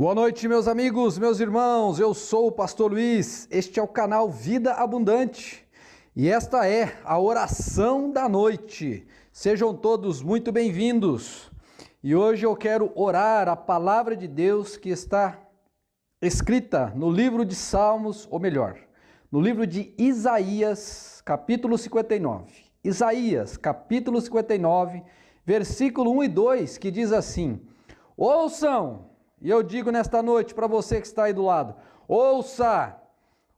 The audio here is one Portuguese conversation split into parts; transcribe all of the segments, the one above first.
Boa noite, meus amigos, meus irmãos. Eu sou o pastor Luiz. Este é o canal Vida Abundante e esta é a oração da noite. Sejam todos muito bem-vindos. E hoje eu quero orar a palavra de Deus que está escrita no livro de Salmos, ou melhor, no livro de Isaías, capítulo 59. Isaías, capítulo 59, versículo 1 e 2, que diz assim: Ouçam e eu digo nesta noite para você que está aí do lado: ouça,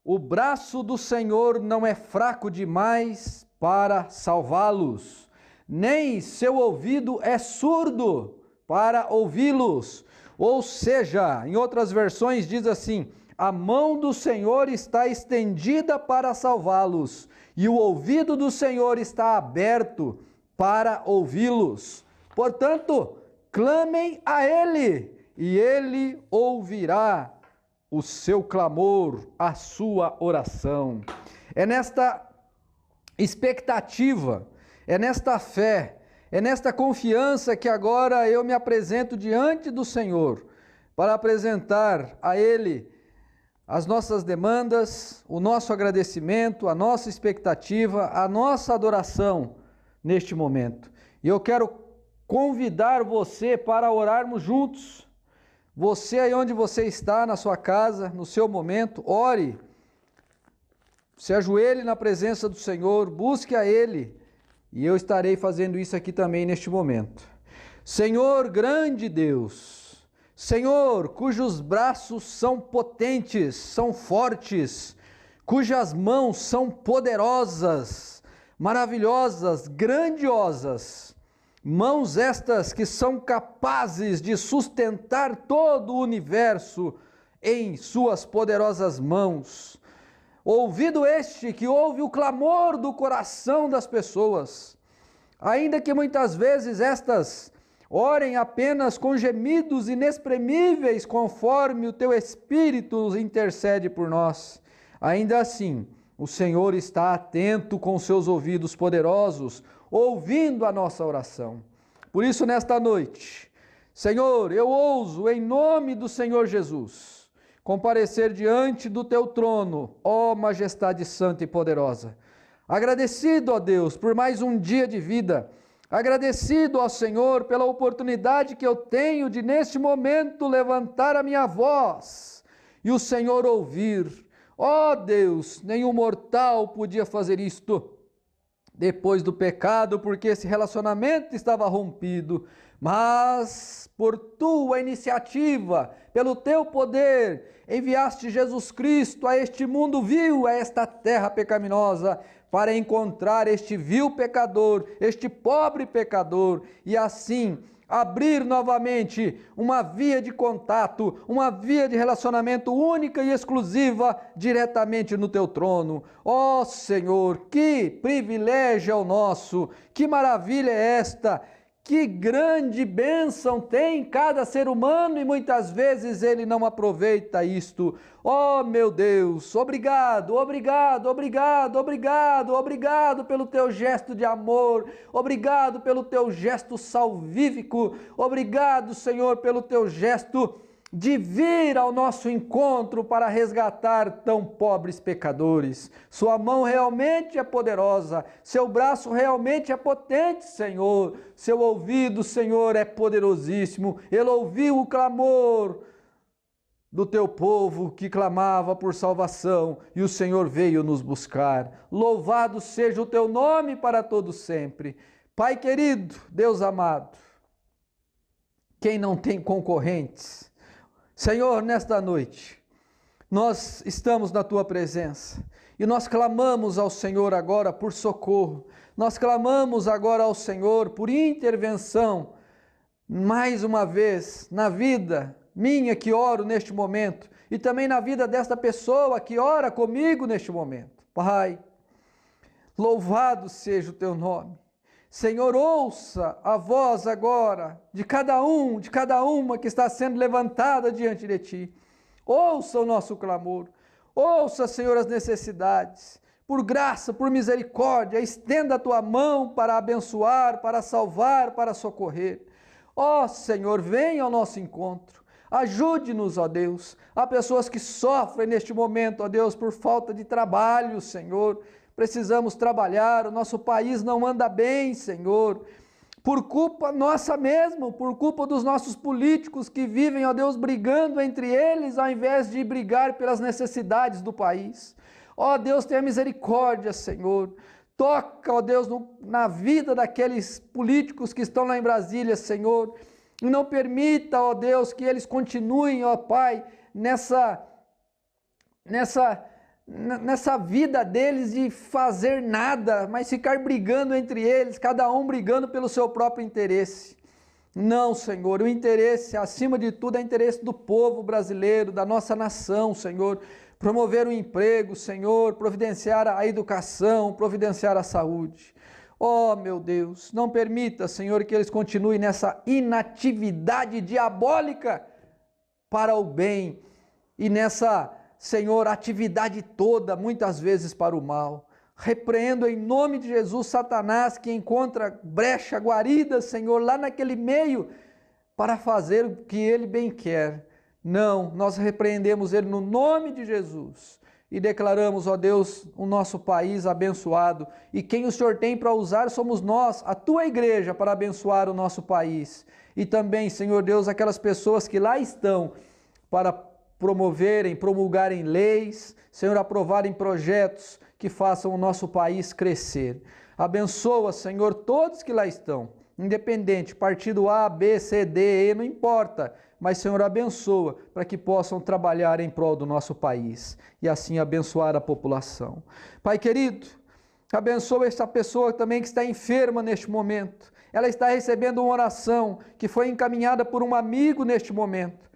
o braço do Senhor não é fraco demais para salvá-los, nem seu ouvido é surdo para ouvi-los. Ou seja, em outras versões diz assim: a mão do Senhor está estendida para salvá-los, e o ouvido do Senhor está aberto para ouvi-los. Portanto, clamem a Ele e ele ouvirá o seu clamor, a sua oração. É nesta expectativa, é nesta fé, é nesta confiança que agora eu me apresento diante do Senhor para apresentar a Ele as nossas demandas, o nosso agradecimento, a nossa expectativa, a nossa adoração neste momento. E eu quero convidar você para orarmos juntos você aí onde você está, na sua casa, no seu momento, ore. Se ajoelhe na presença do Senhor, busque a Ele. E eu estarei fazendo isso aqui também neste momento. Senhor, grande Deus, Senhor, cujos braços são potentes, são fortes, cujas mãos são poderosas, maravilhosas, grandiosas. Mãos estas que são capazes de sustentar todo o universo em suas poderosas mãos. Ouvido este que ouve o clamor do coração das pessoas, ainda que muitas vezes estas orem apenas com gemidos inexprimíveis, conforme o teu Espírito intercede por nós. Ainda assim, o Senhor está atento com seus ouvidos poderosos, ouvindo a nossa oração. Por isso, nesta noite, Senhor, eu ouso, em nome do Senhor Jesus, comparecer diante do teu trono, ó Majestade Santa e Poderosa. Agradecido a Deus por mais um dia de vida, agradecido ao Senhor pela oportunidade que eu tenho de, neste momento, levantar a minha voz e o Senhor ouvir. Ó Deus, nenhum mortal podia fazer isto depois do pecado, porque esse relacionamento estava rompido, mas por tua iniciativa, pelo teu poder, enviaste Jesus Cristo a este mundo vil, a esta terra pecaminosa, para encontrar este vil pecador, este pobre pecador, e assim abrir novamente uma via de contato, uma via de relacionamento única e exclusiva diretamente no teu trono. Ó oh, Senhor, que privilégio é o nosso, que maravilha é esta! Que grande bênção tem cada ser humano e muitas vezes ele não aproveita isto. Oh meu Deus, obrigado, obrigado, obrigado, obrigado, obrigado pelo teu gesto de amor, obrigado pelo teu gesto salvífico, obrigado, Senhor, pelo teu gesto de vir ao nosso encontro para resgatar tão pobres pecadores. Sua mão realmente é poderosa, seu braço realmente é potente, Senhor. Seu ouvido, Senhor, é poderosíssimo. Ele ouviu o clamor do teu povo que clamava por salvação e o Senhor veio nos buscar. Louvado seja o teu nome para todo sempre. Pai querido, Deus amado, quem não tem concorrentes, Senhor, nesta noite, nós estamos na tua presença e nós clamamos ao Senhor agora por socorro, nós clamamos agora ao Senhor por intervenção, mais uma vez, na vida minha que oro neste momento e também na vida desta pessoa que ora comigo neste momento. Pai, louvado seja o teu nome. Senhor, ouça a voz agora de cada um, de cada uma que está sendo levantada diante de ti. Ouça o nosso clamor. Ouça, Senhor, as necessidades. Por graça, por misericórdia, estenda a tua mão para abençoar, para salvar, para socorrer. Ó Senhor, venha ao nosso encontro. Ajude-nos, ó Deus. Há pessoas que sofrem neste momento, ó Deus, por falta de trabalho, Senhor precisamos trabalhar, o nosso país não anda bem, Senhor. Por culpa nossa mesmo, por culpa dos nossos políticos que vivem, ó Deus, brigando entre eles ao invés de brigar pelas necessidades do país. Ó Deus, tenha misericórdia, Senhor. Toca, ó Deus, no, na vida daqueles políticos que estão lá em Brasília, Senhor. E não permita, ó Deus, que eles continuem, ó Pai, nessa nessa nessa vida deles de fazer nada, mas ficar brigando entre eles, cada um brigando pelo seu próprio interesse. Não, Senhor, o interesse, acima de tudo, é o interesse do povo brasileiro, da nossa nação, Senhor. Promover o emprego, Senhor, providenciar a educação, providenciar a saúde. Oh, meu Deus, não permita, Senhor, que eles continuem nessa inatividade diabólica para o bem e nessa Senhor, a atividade toda, muitas vezes para o mal. Repreendo em nome de Jesus Satanás que encontra brecha, guarida, Senhor, lá naquele meio para fazer o que ele bem quer. Não, nós repreendemos ele no nome de Jesus e declaramos, ó Deus, o nosso país abençoado e quem o Senhor tem para usar somos nós, a tua igreja, para abençoar o nosso país. E também, Senhor Deus, aquelas pessoas que lá estão para promoverem, promulgarem leis, Senhor, aprovarem projetos que façam o nosso país crescer. Abençoa, Senhor, todos que lá estão, independente, partido A, B, C, D, E, não importa, mas Senhor, abençoa para que possam trabalhar em prol do nosso país e assim abençoar a população. Pai querido, abençoa esta pessoa também que está enferma neste momento. Ela está recebendo uma oração que foi encaminhada por um amigo neste momento.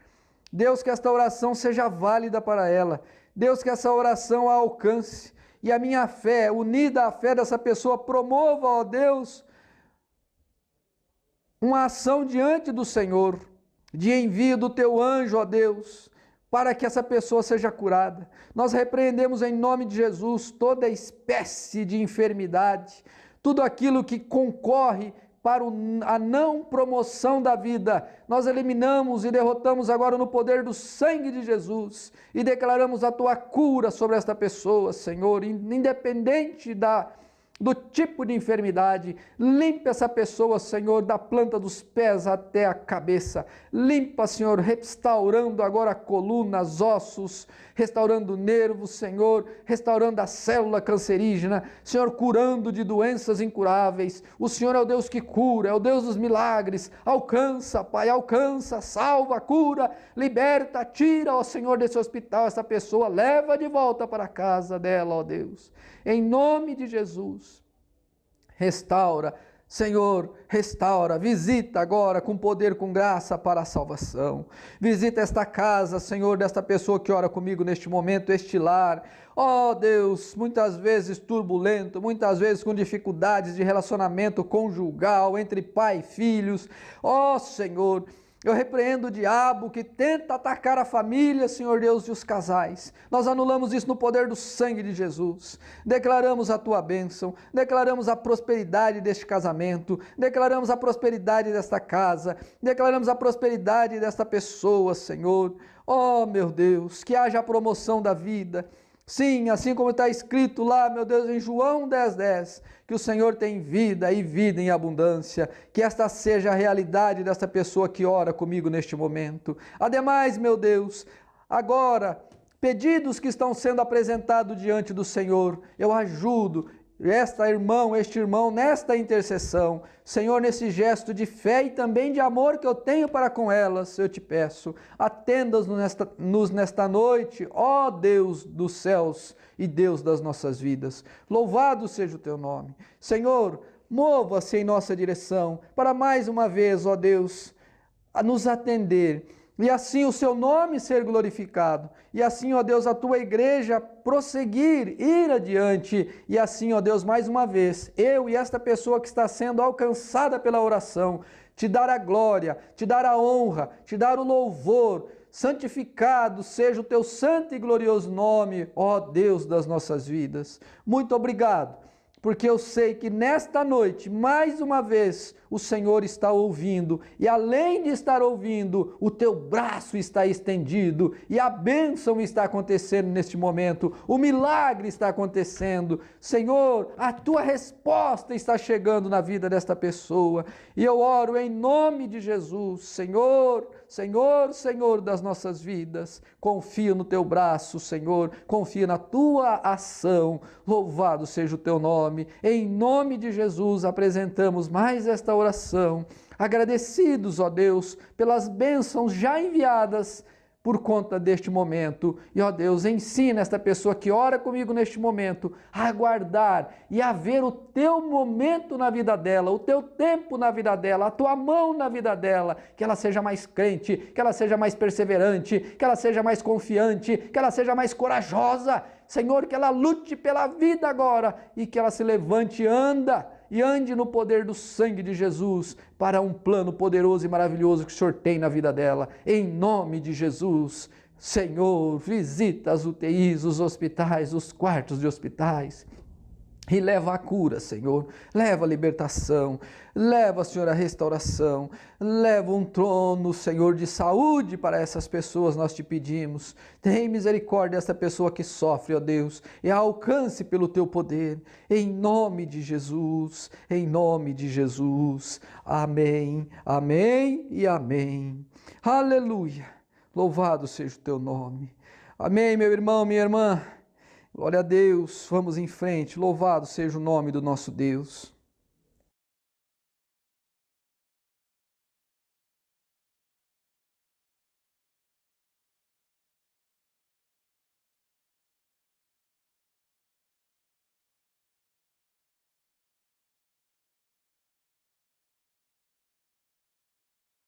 Deus, que esta oração seja válida para ela. Deus, que essa oração a alcance. E a minha fé, unida à fé dessa pessoa, promova, ó Deus, uma ação diante do Senhor, de envio do teu anjo, ó Deus, para que essa pessoa seja curada. Nós repreendemos em nome de Jesus toda espécie de enfermidade, tudo aquilo que concorre para a não promoção da vida. Nós eliminamos e derrotamos agora no poder do sangue de Jesus e declaramos a tua cura sobre esta pessoa, Senhor, independente da do tipo de enfermidade. Limpa essa pessoa, Senhor, da planta dos pés até a cabeça. Limpa, Senhor, restaurando agora colunas, ossos, restaurando nervos, Senhor, restaurando a célula cancerígena, Senhor, curando de doenças incuráveis. O Senhor é o Deus que cura, é o Deus dos milagres. Alcança, Pai, alcança, salva, cura, liberta, tira, ó Senhor, desse hospital essa pessoa, leva de volta para a casa dela, ó Deus. Em nome de Jesus, restaura, Senhor, restaura, visita agora com poder, com graça para a salvação. Visita esta casa, Senhor, desta pessoa que ora comigo neste momento, este lar. Ó oh, Deus, muitas vezes turbulento, muitas vezes com dificuldades de relacionamento conjugal entre pai e filhos. Ó oh, Senhor, eu repreendo o diabo que tenta atacar a família, Senhor Deus, e os casais. Nós anulamos isso no poder do sangue de Jesus. Declaramos a tua bênção, declaramos a prosperidade deste casamento, declaramos a prosperidade desta casa, declaramos a prosperidade desta pessoa, Senhor. Oh, meu Deus, que haja a promoção da vida, Sim, assim como está escrito lá, meu Deus, em João 10,10, 10, que o Senhor tem vida e vida em abundância, que esta seja a realidade desta pessoa que ora comigo neste momento. Ademais, meu Deus, agora pedidos que estão sendo apresentados diante do Senhor, eu ajudo, esta irmão, este irmão, nesta intercessão, Senhor, nesse gesto de fé e também de amor que eu tenho para com elas, eu te peço, atendas-nos nesta, nos nesta noite, ó Deus dos céus e Deus das nossas vidas. Louvado seja o teu nome. Senhor, mova-se em nossa direção para mais uma vez, ó Deus, a nos atender e assim o seu nome ser glorificado, e assim, ó Deus, a tua igreja prosseguir, ir adiante, e assim, ó Deus, mais uma vez, eu e esta pessoa que está sendo alcançada pela oração, te dar a glória, te dar a honra, te dar o louvor, santificado seja o teu santo e glorioso nome, ó Deus das nossas vidas. Muito obrigado, porque eu sei que nesta noite, mais uma vez, o Senhor está ouvindo, e além de estar ouvindo, o teu braço está estendido, e a bênção está acontecendo neste momento, o milagre está acontecendo. Senhor, a tua resposta está chegando na vida desta pessoa, e eu oro em nome de Jesus, Senhor, Senhor, Senhor das nossas vidas, confio no teu braço, Senhor, confio na tua ação, louvado seja o teu nome, em nome de Jesus apresentamos mais esta oração oração, agradecidos, ó Deus, pelas bênçãos já enviadas por conta deste momento. E ó Deus, ensina esta pessoa que ora comigo neste momento a aguardar e a ver o teu momento na vida dela, o teu tempo na vida dela, a tua mão na vida dela, que ela seja mais crente, que ela seja mais perseverante, que ela seja mais confiante, que ela seja mais corajosa. Senhor, que ela lute pela vida agora e que ela se levante e anda e ande no poder do sangue de Jesus para um plano poderoso e maravilhoso que o Senhor tem na vida dela. Em nome de Jesus, Senhor, visita as UTIs, os hospitais, os quartos de hospitais e leva a cura, Senhor. Leva a libertação, leva, Senhor, a restauração, leva um trono, Senhor, de saúde para essas pessoas, nós te pedimos. Tem misericórdia dessa pessoa que sofre, ó Deus, e a alcance pelo teu poder, em nome de Jesus, em nome de Jesus. Amém, amém e amém. Aleluia. Louvado seja o teu nome. Amém, meu irmão, minha irmã. Glória a Deus, vamos em frente. Louvado seja o nome do nosso Deus.